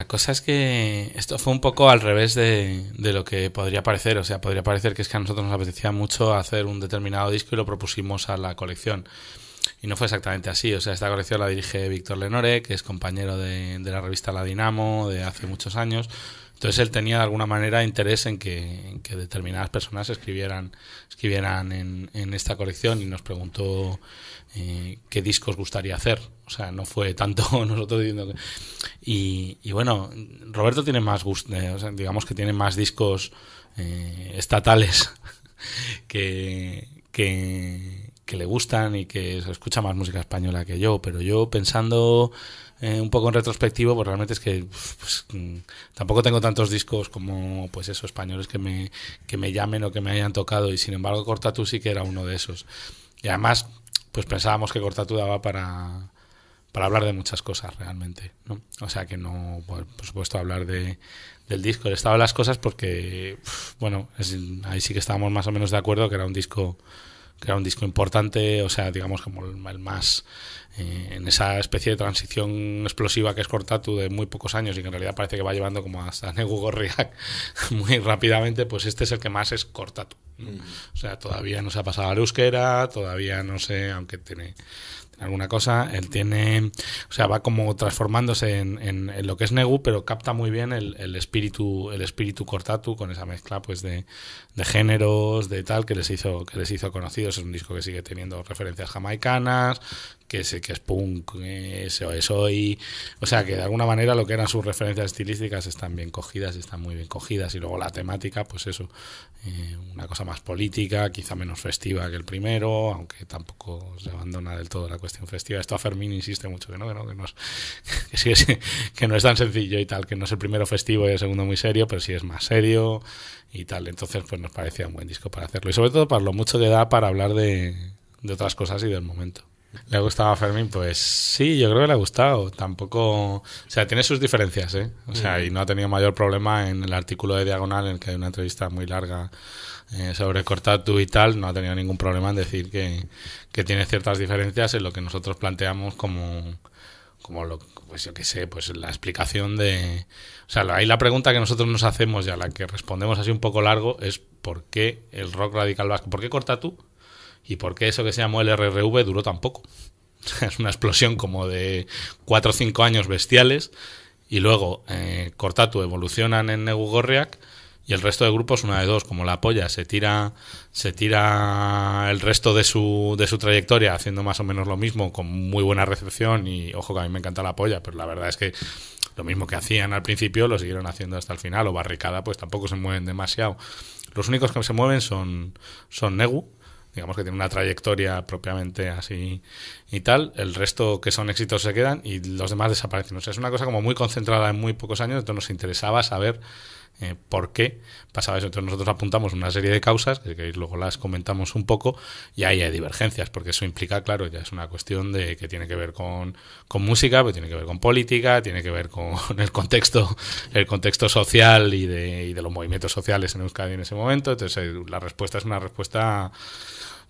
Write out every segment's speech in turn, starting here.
La cosa es que esto fue un poco al revés de, lo que podría parecer. O sea, podría parecer que es que a nosotros nos apetecía mucho hacer un determinado disco y lo propusimos a la colección. Y no fue exactamente así. O sea, esta colección la dirige Víctor Lenore, que es compañero de, de la revista La Dinamo de hace muchos años. Entonces él tenía de alguna manera interés en que, determinadas personas escribieran, escribieran en, esta colección y nos preguntó eh, qué discos gustaría hacer. O sea, no fue tanto nosotros diciendo que... Y, bueno, Roberto tiene más gusto, eh, digamos que tiene más discos eh, estatales que que le gustan y que escucha más música española que yo, pero yo pensando eh, un poco en retrospectivo, pues realmente es que pues, mm, tampoco tengo tantos discos como pues esos españoles que me, que me llamen o que me hayan tocado y sin embargo Cortatu sí que era uno de esos. Y además, pues pensábamos que Cortatu daba para, para hablar de muchas cosas realmente, ¿no? O sea que no, por, supuesto, hablar de, del disco, el estado de las cosas, porque, bueno, ahí sí que estábamos más o menos de acuerdo que era un disco que era un disco importante, o sea, digamos como el, más eh, en esa especie de transición explosiva que es Cortatu de muy pocos años y que en realidad parece que va llevando como hasta Negu Gorriak muy rápidamente, pues este es el que más es Cortatu. O sea, todavía no se ha pasado a la euskera, todavía no sé, aunque tiene alguna cosa, él tiene, o sea, va como transformándose en, lo que es Negu, pero capta muy bien el, espíritu, el espíritu Cortatu con esa mezcla pues de, géneros, de tal, que les hizo, que les hizo conocidos. Es un disco que sigue teniendo referencias jamaicanas, que es, que es punk, eso es hoy. O sea, que de alguna manera lo que eran sus referencias estilísticas están bien cogidas, están muy bien cogidas. Y luego la temática, pues eso, eh, una cosa más política, quizá menos festiva que el primero, aunque tampoco se abandona del todo la cuestión festiva. Esto a Fermín insiste mucho que no, que no, que no es, que, sí que no es tan sencillo y tal, que no es el primero festivo y el segundo muy serio, pero sí es más serio y tal. Entonces, pues nos parecía un buen disco para hacerlo. Y sobre todo para lo mucho de edad para hablar de, de otras cosas y del momento. ¿Le ha gustado a Fermín? Pues sí, yo creo que le ha gustado. Tampoco. O sea, tiene sus diferencias, ¿eh? O sea, mm. y no ha tenido mayor problema en el artículo de Diagonal, en el que hay una entrevista muy larga eh, sobre Cortatu y tal, no ha tenido ningún problema en decir que, que tiene ciertas diferencias en lo que nosotros planteamos como, como lo pues yo qué sé, pues la explicación de o sea, ahí la pregunta que nosotros nos hacemos y a la que respondemos así un poco largo es ¿por qué el rock radical vasco? ¿Por qué Cortatu? ¿Y por qué eso que se llamó el RRV duró tan poco? es una explosión como de 4 o 5 años bestiales y luego eh, Cortatu evolucionan en Negu y el resto de grupos una de dos, como la polla, se tira, se tira el resto de su, de su trayectoria haciendo más o menos lo mismo, con muy buena recepción y ojo que a mí me encanta la polla, pero la verdad es que lo mismo que hacían al principio lo siguieron haciendo hasta el final, o barricada, pues tampoco se mueven demasiado. Los únicos que se mueven son, son Negu, digamos que tiene una trayectoria propiamente así y tal, el resto que son éxitos se quedan y los demás desaparecen. O sea, es una cosa como muy concentrada en muy pocos años, entonces nos interesaba saber eh, por qué pasaba eso. Entonces nosotros apuntamos una serie de causas, que luego las comentamos un poco, y ahí hay divergencias, porque eso implica, claro, ya es una cuestión de que tiene que ver con, con música, pero tiene que ver con política, tiene que ver con el contexto, el contexto social y de, y de los movimientos sociales en Euskadi en ese momento. Entonces eh, la respuesta es una respuesta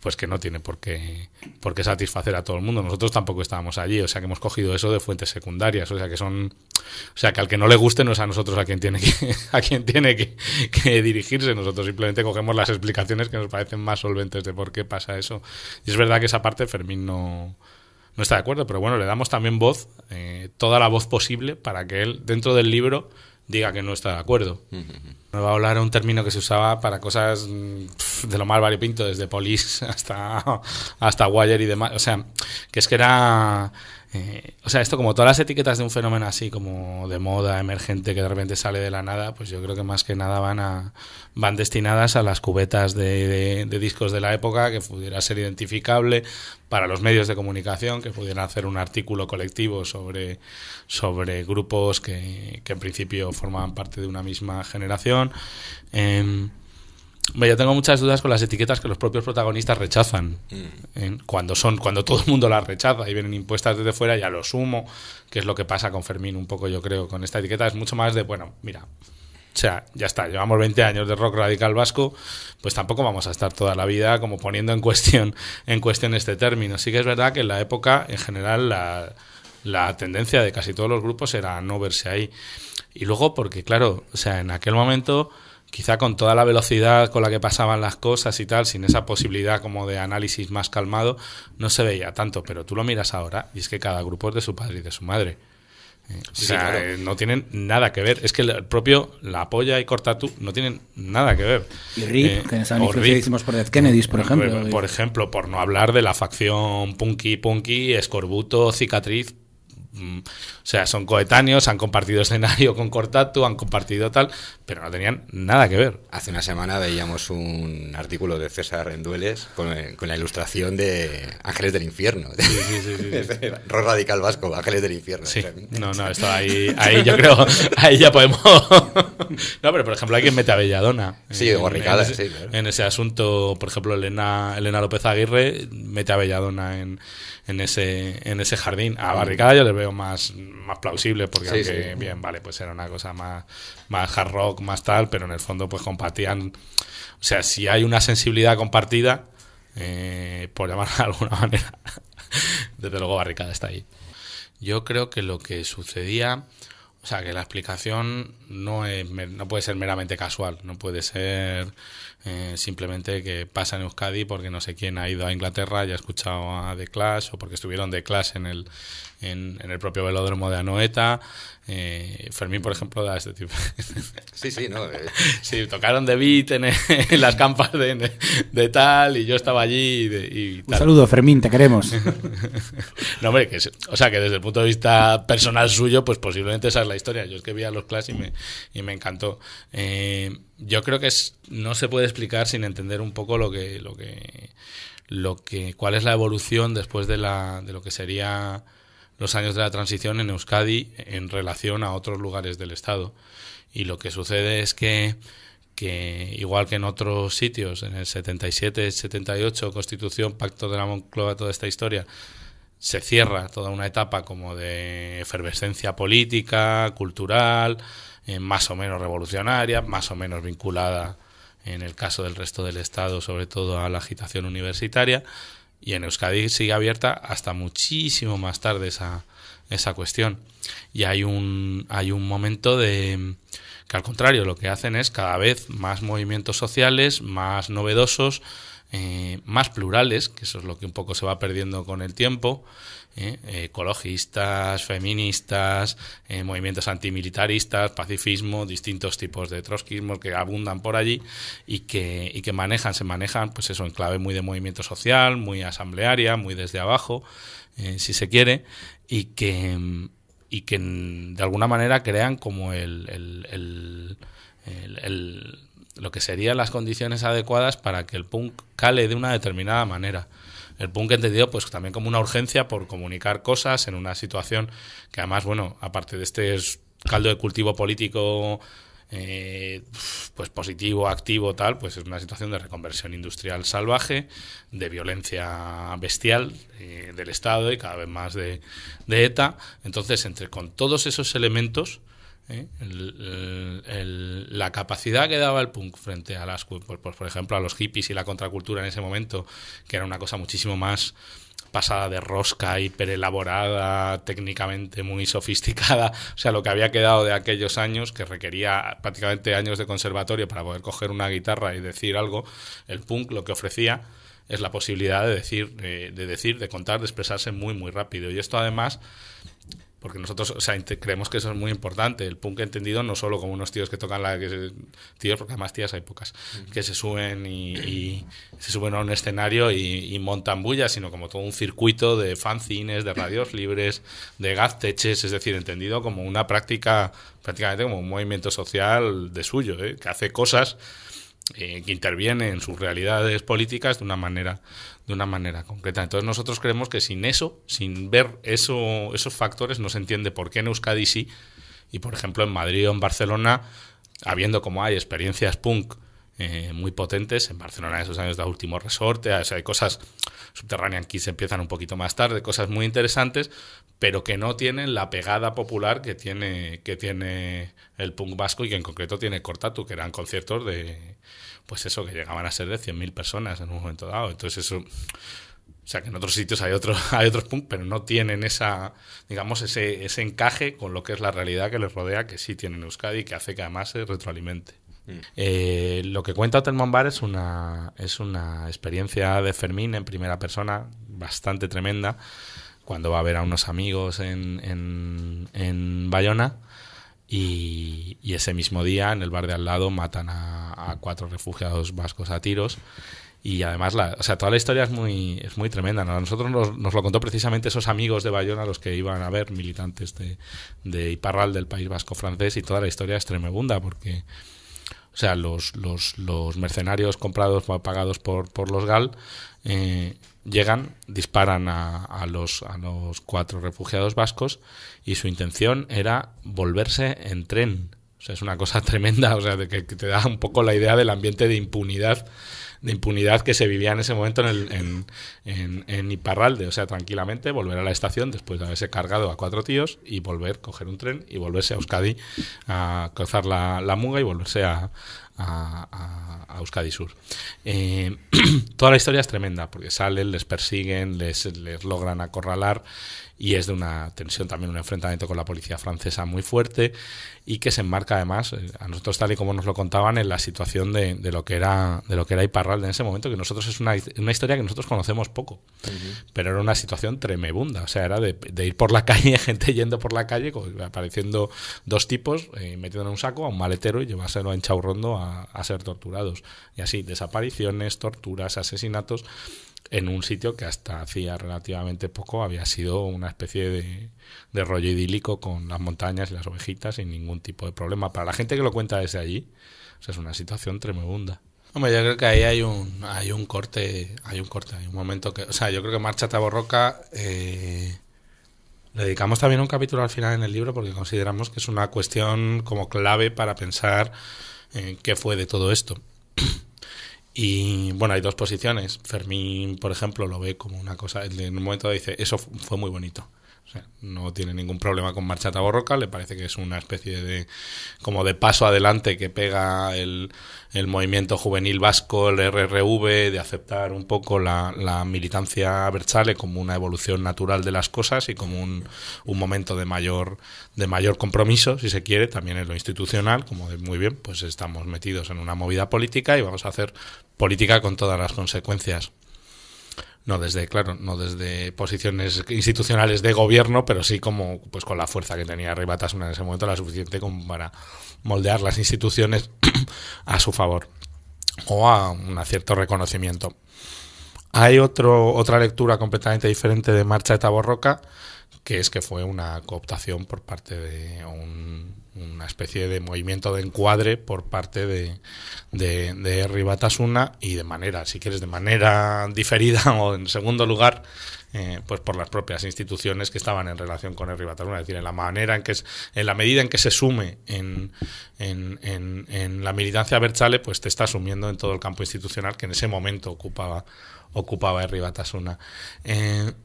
pues que no tiene por qué, por qué satisfacer a todo el mundo. Nosotros tampoco estábamos allí, o sea que hemos cogido eso de fuentes secundarias, o sea que son, o sea que al que no le guste no es a nosotros a quien tiene que, a quien tiene que, dirigirse, nosotros simplemente cogemos las explicaciones que nos parecen más solventes de por qué pasa eso. Y es verdad que esa parte Fermín no, no está de acuerdo, pero bueno, le damos también voz, eh, toda la voz posible para que él dentro del libro diga que no está de acuerdo. Me va a hablar un término que se usaba para cosas mm, de lo más variopinto, desde polis hasta, hasta wire y demás. O sea, que es que era eh, o sea, esto como todas las etiquetas de un fenómeno así como de moda emergente que de repente sale de la nada, pues yo creo que más que nada van a van destinadas a las cubetas de, discos de la época que pudiera ser identificable para los medios de comunicación que pudieran hacer un artículo colectivo sobre sobre grupos que, que en principio formaban parte de una misma generación. Em, yo tengo muchas dudas con las etiquetas que los propios protagonistas rechazan. Mm. ¿eh? Cuando son, cuando todo el mundo las rechaza y vienen impuestas desde fuera, ya lo sumo, que es lo que pasa con Fermín un poco, yo creo. Con esta etiqueta es mucho más de, bueno, mira, o sea, ya está, llevamos 20 años de rock radical vasco, pues tampoco vamos a estar toda la vida como poniendo en cuestión, en cuestión este término. Sí que es verdad que en la época, en general, la, la tendencia de casi todos los grupos era no verse ahí. Y luego, porque claro, o sea, en aquel momento quizá con toda la velocidad con la que pasaban las cosas y tal, sin esa posibilidad como de análisis más calmado, no se veía tanto, pero tú lo miras ahora y es que cada grupo es de su padre y de su madre. Eh, o sea, eh, no tienen nada que ver. Es que el propio La Polla y Cortatú no tienen nada que ver. Y RIP, eh, que por Dead Kennedys, por ejemplo. Por, por ejemplo, por no hablar de la facción punky, punky, escorbuto, cicatriz, Mm, o sea, son coetáneos, han compartido escenario con Cortatu, han compartido tal, pero no tenían nada que ver. Hace una semana veíamos un artículo de César Rendueles con, eh, con la ilustración de Ángeles del Infierno. Sí, sí, sí, radical vasco, Ángeles del Infierno. No, no, ahí, yo creo, ahí ya podemos... no, pero por ejemplo hay quien mete a Belladona. Sí, en, Ricada, ese, sí, en ese asunto, por ejemplo, Elena, Elena López Aguirre mete a Belladona en, ese, en ese jardín. A Barricada yo le veo más, más plausible, porque bien, vale, pues era una cosa más, más hard rock, más tal, pero en el fondo pues compartían, o sea, si hay una sensibilidad compartida, eh, por llamarla de alguna manera, desde luego Barricada está ahí. Yo creo que lo que sucedía, o sea, que la explicación no, es, no puede ser meramente casual, no puede ser eh, simplemente que pasa en Euskadi porque no sé quién ha ido a Inglaterra y ha escuchado a The Clash o porque estuvieron The Clash en el, en, el propio velódromo de Anoeta. Eh, Fermín, por ejemplo, da este tipo. Sí, sí, no. Eh. Sí, tocaron The Beat en, las campas de, de, tal y yo estaba allí. Un saludo, Fermín, te queremos. No, hombre, que, o sea, que desde el punto de vista personal suyo, pues posiblemente esa es la historia. Yo es que vi a los Clash y me, encantó yo creo que es, no se puede explicar sin entender un poco lo que, lo que, lo que, cuál es la evolución después de, de lo que sería los años de la transición en Euskadi en relación a otros lugares del Estado. Y lo que sucede es que, que igual que en otros sitios, en el 77, 78, Constitución, Pacto de la Moncloa, toda esta historia, se cierra toda una etapa como de efervescencia política, cultural, eh, más o menos revolucionaria, más o menos vinculada en el caso del resto del Estado, sobre todo a la agitación universitaria, y en Euskadi sigue abierta hasta muchísimo más tarde esa, esa cuestión. Y hay un, hay un momento de que al contrario lo que hacen es cada vez más movimientos sociales, más novedosos, eh, más plurales, que eso es lo que un poco se va perdiendo con el tiempo, eh, eh, ecologistas, feministas, movimientos antimilitaristas, pacifismo, distintos tipos de trotskismo que abundan por allí y que, que manejan, se manejan, pues eso, en clave muy de movimiento social, muy asamblearia, muy desde abajo, si se quiere, y que, y que de alguna manera crean como el lo que serían las condiciones adecuadas para que el punk cale de una determinada manera. El punk entendido pues también como una urgencia por comunicar cosas en una situación que además, bueno, aparte de este caldo de cultivo político eh, pues positivo, activo, tal, pues es una situación de reconversión industrial salvaje, de violencia bestial eh, del Estado y cada vez más de, de ETA. Entonces, entre con todos esos elementos, ¿eh? la capacidad que daba el punk frente a las, pues, pues, por ejemplo, a los hippies y la contracultura en ese momento, que era una cosa muchísimo más pasada de rosca, hiperelaborada, técnicamente muy sofisticada. O sea, lo que había quedado de aquellos años, que requería prácticamente años de conservatorio para poder coger una guitarra y decir algo, el punk lo que ofrecía es la posibilidad de decir, de decir, de contar, de expresarse muy, muy rápido. Y esto además porque nosotros o sea, creemos que eso es muy importante. El punk entendido no solo como unos tíos que tocan la... Que tíos, porque además tías hay pocas, que se suben y, se suben a un escenario y, montan bullas, sino como todo un circuito de fanzines, de radios libres, de gazteches, es decir, entendido como una práctica, prácticamente como un movimiento social de suyo, ¿eh? que hace cosas eh, que interviene en sus realidades políticas de una manera de una manera concreta. Entonces nosotros creemos que sin eso, sin ver eso, esos factores, no se entiende por qué en Euskadi sí y por ejemplo en Madrid o en Barcelona, habiendo como hay experiencias punk eh, muy potentes. En Barcelona esos años de último resorte, o hay cosas subterráneas que se empiezan un poquito más tarde, cosas muy interesantes, pero que no tienen la pegada popular que tiene, que tiene el punk vasco y que en concreto tiene Cortatu, que eran conciertos de, pues eso, que llegaban a ser de 100.000 personas en un momento dado. Entonces eso... O sea, que en otros sitios hay, otros hay otros punk, pero no tienen esa, digamos, ese, ese encaje con lo que es la realidad que les rodea, que sí tienen Euskadi, que hace que además se retroalimente. Mm. Eh, lo que cuenta Otelmón Bar es una, es una experiencia de Fermín en primera persona bastante tremenda cuando va a ver a unos amigos en, en, en Bayona y, ese mismo día en el bar de al lado matan a, cuatro refugiados vascos a tiros y además la, toda la historia es muy, es muy tremenda. A nosotros nos, nos, lo contó precisamente esos amigos de Bayona, los que iban a ver militantes de, de Iparral del País Vasco francés y toda la historia es tremenda porque o sea, los, los, los mercenarios comprados, pagados por, por los GAL, eh, llegan, disparan a, los, a los cuatro refugiados vascos y su intención era volverse en tren. O sea, es una cosa tremenda, o sea, de que te da un poco la idea del ambiente de impunidad de impunidad que se vivía en ese momento en, el, en, en, en, Iparralde. O sea, tranquilamente volver a la estación después de haberse cargado a cuatro tíos y volver, coger un tren y volverse a Euskadi, a cruzar la, muga y volverse a, a, Euskadi Sur. Eh, toda la historia es tremenda, porque salen, les persiguen, les, les logran acorralar y es de una tensión también, un enfrentamiento con la policía francesa muy fuerte y que se enmarca además, eh, a nosotros tal y como nos lo contaban, en la situación de, lo, que era, de lo que era Iparralde en ese momento, que nosotros es una, historia que nosotros conocemos poco, pero era una situación tremebunda, o sea, era de, ir por la calle, gente yendo por la calle, apareciendo dos tipos, eh, metiendo en un saco a un maletero y llevárselo a chaurrondo a, a ser torturados. Y así, desapariciones, torturas, asesinatos en un sitio que hasta hacía relativamente poco había sido una especie de, de, rollo idílico con las montañas y las ovejitas sin ningún tipo de problema. Para la gente que lo cuenta desde allí, es una situación tremenda. Hombre, yo creo que ahí hay un, hay un corte, hay un corte, hay un momento que... O sea, yo creo que Marcha Taborroca... Eh, le dedicamos también un capítulo al final en el libro porque consideramos que es una cuestión como clave para pensar en qué fue de todo esto. Y bueno, hay dos posiciones. Fermín, por ejemplo, lo ve como una cosa. En un momento dice, eso fue muy bonito no tiene ningún problema con Marcha Borroca, le parece que es una especie de como de paso adelante que pega el, movimiento juvenil vasco, el RRV, de aceptar un poco la, militancia Berchale como una evolución natural de las cosas y como un, momento de mayor, de mayor compromiso, si se quiere, también en lo institucional, como muy bien, pues estamos metidos en una movida política y vamos a hacer política con todas las consecuencias no desde, claro, no desde posiciones institucionales de gobierno, pero sí como pues con la fuerza que tenía Ribatasuna en ese momento, la suficiente como para moldear las instituciones a su favor o a un cierto reconocimiento. Hay otro, otra lectura completamente diferente de Marcha de Taborroca, que es que fue una cooptación por parte de una especie de movimiento de encuadre por parte de, de, de y de manera, si quieres, de manera diferida o en segundo lugar, eh, pues por las propias instituciones que estaban en relación con el Batasuna. Es decir, en la manera en que es, en la medida en que se sume en, la militancia Berchale, pues te está sumiendo en todo el campo institucional que en ese momento ocupaba, ocupaba el Eh,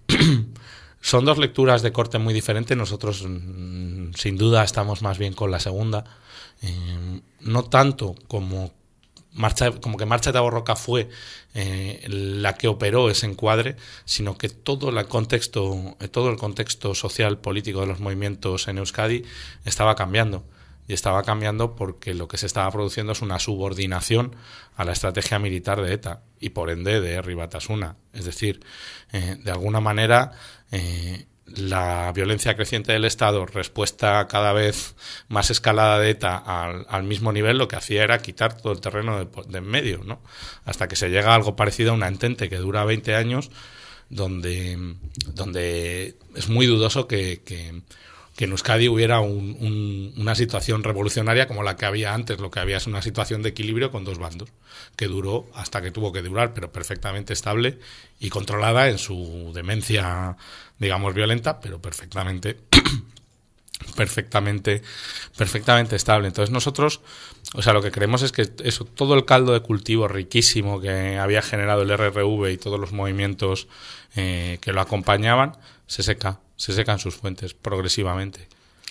Son dos lecturas de corte muy diferentes, Nosotros, mm, sin duda, estamos más bien con la segunda. Eh, no tanto como, marcha, como que Marcha de Taborroca fue eh, la que operó ese encuadre, sino que todo, la contexto, eh, todo el contexto social, político de los movimientos en Euskadi estaba cambiando y estaba cambiando porque lo que se estaba produciendo es una subordinación a la estrategia militar de ETA y por ende de Ribatasuna. Es decir, eh, de alguna manera eh, la violencia creciente del Estado, respuesta cada vez más escalada de ETA al, mismo nivel, lo que hacía era quitar todo el terreno de, en medio, ¿no? hasta que se llega a algo parecido a una entente que dura 20 años, donde, donde es muy dudoso que que en Euskadi hubiera una situación revolucionaria como la que había antes. Lo que había es una situación de equilibrio con dos bandos, que duró hasta que tuvo que durar, pero perfectamente estable y controlada en su demencia, digamos, violenta, pero perfectamente perfectamente, perfectamente estable. Entonces nosotros, o sea, lo que creemos es que eso, todo el caldo de cultivo riquísimo que había generado el RRV y todos los movimientos eh, que lo acompañaban, se seca se secan sus fuentes progresivamente.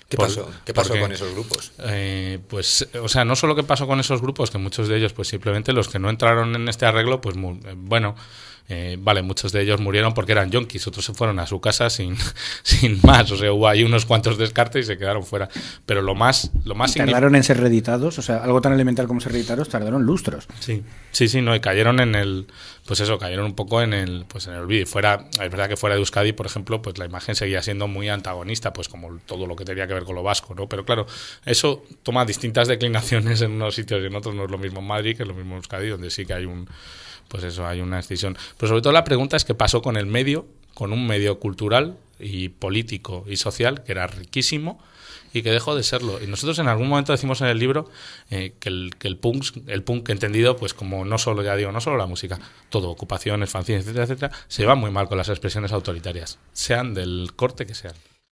¿Qué pasó? ¿Qué pasó con esos grupos? Eh, pues, o sea, no solo qué pasó con esos grupos, que muchos de ellos, pues simplemente los que no entraron en este arreglo, pues eh, bueno, eh, vale, muchos de ellos murieron porque eran yonkis, otros se fueron a su casa sin, sin más. O sea, hubo ahí unos cuantos descartes y se quedaron fuera. Pero lo más. Lo más tardaron en ser reeditados, o sea, algo tan elemental como ser reeditados tardaron lustros. Sí, sí, sí, no, y cayeron en el. Pues eso, cayeron un poco en el, pues en el olvido. Y fuera, es verdad que fuera de Euskadi, por ejemplo, pues la imagen seguía siendo muy antagonista, pues como todo lo que tenía que ver con lo vasco, ¿no? Pero claro, eso toma distintas declinaciones en unos sitios y en otros. No es lo mismo en Madrid que es lo mismo en Euskadi, donde sí que hay un pues eso, hay una escisión. Pero sobre todo la pregunta es qué pasó con el medio, con un medio cultural y político y social que era riquísimo y que dejó de serlo. Y nosotros en algún momento decimos en el libro eh, que, el, el, punk, el punk entendido, pues como no solo, ya digo, no solo la música, todo, ocupaciones, fanzines, etcétera, se va muy mal con las expresiones autoritarias, sean del corte que sean.